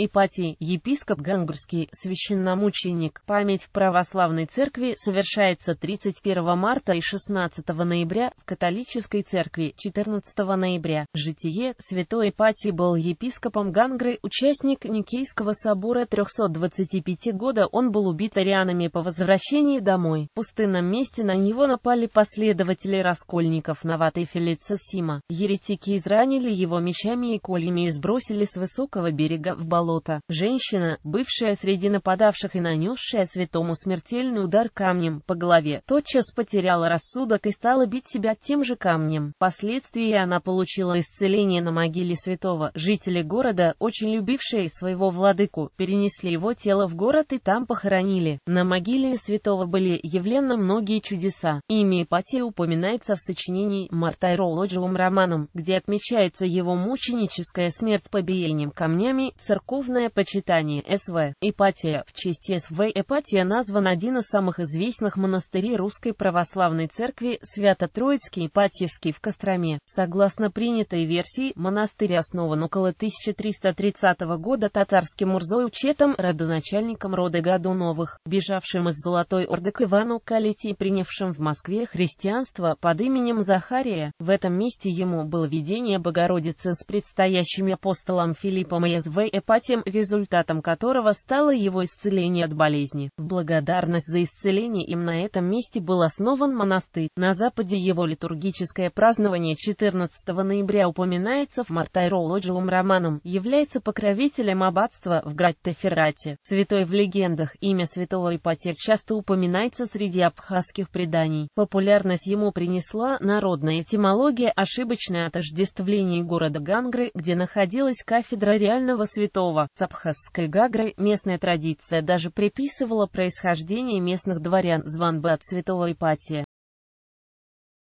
Ипатий, епископ Гангурский, священномученик. Память в православной церкви совершается 31 марта и 16 ноября в католической церкви 14 ноября. Житие святой Ипатий был епископом Гангры, участник Никейского собора 325 года. Он был убит арианами по возвращении домой. В пустынном месте на него напали последователи раскольников Навата и Сима. Еретики изранили его мечами и кольями и сбросили с высокого берега в болото болота. Женщина, бывшая среди нападавших и нанесшая святому смертельный удар камнем по голове, тотчас потеряла рассудок и стала бить себя тем же камнем. Впоследствии она получила исцеление на могиле святого. Жители города, очень любившие своего владыку, перенесли его тело в город и там похоронили. На могиле святого были явлены многие чудеса. Имя Ипатия упоминается в сочинении Мартайро Мартайрологовым романом, где отмечается его мученическая смерть побиением камнями, церковь Духовное почитание СВ. Ипатия. В честь СВ Ипатия назван один из самых известных монастырей Русской Православной Церкви Свято-Троицкий Ипатьевский в Костроме. Согласно принятой версии, монастырь основан около 1330 года татарским Мурзой Учетом, родоначальником рода Годуновых, бежавшим из Золотой Орды к Ивану Калите принявшим в Москве христианство под именем Захария. В этом месте ему было видение Богородицы с предстоящим апостолом Филиппом и СВ Ипатия занятием, результатом которого стало его исцеление от болезни. В благодарность за исцеление им на этом месте был основан монастырь. На западе его литургическое празднование 14 ноября упоминается в Мартайро Лоджиум Романом, является покровителем аббатства в Граттеферате. Святой в легендах имя святого Ипатер часто упоминается среди абхазских преданий. Популярность ему принесла народная этимология ошибочное отождествление города Гангры, где находилась кафедра реального святого. Чернова. С абхазской гагрой местная традиция даже приписывала происхождение местных дворян званбы от святого Ипатия.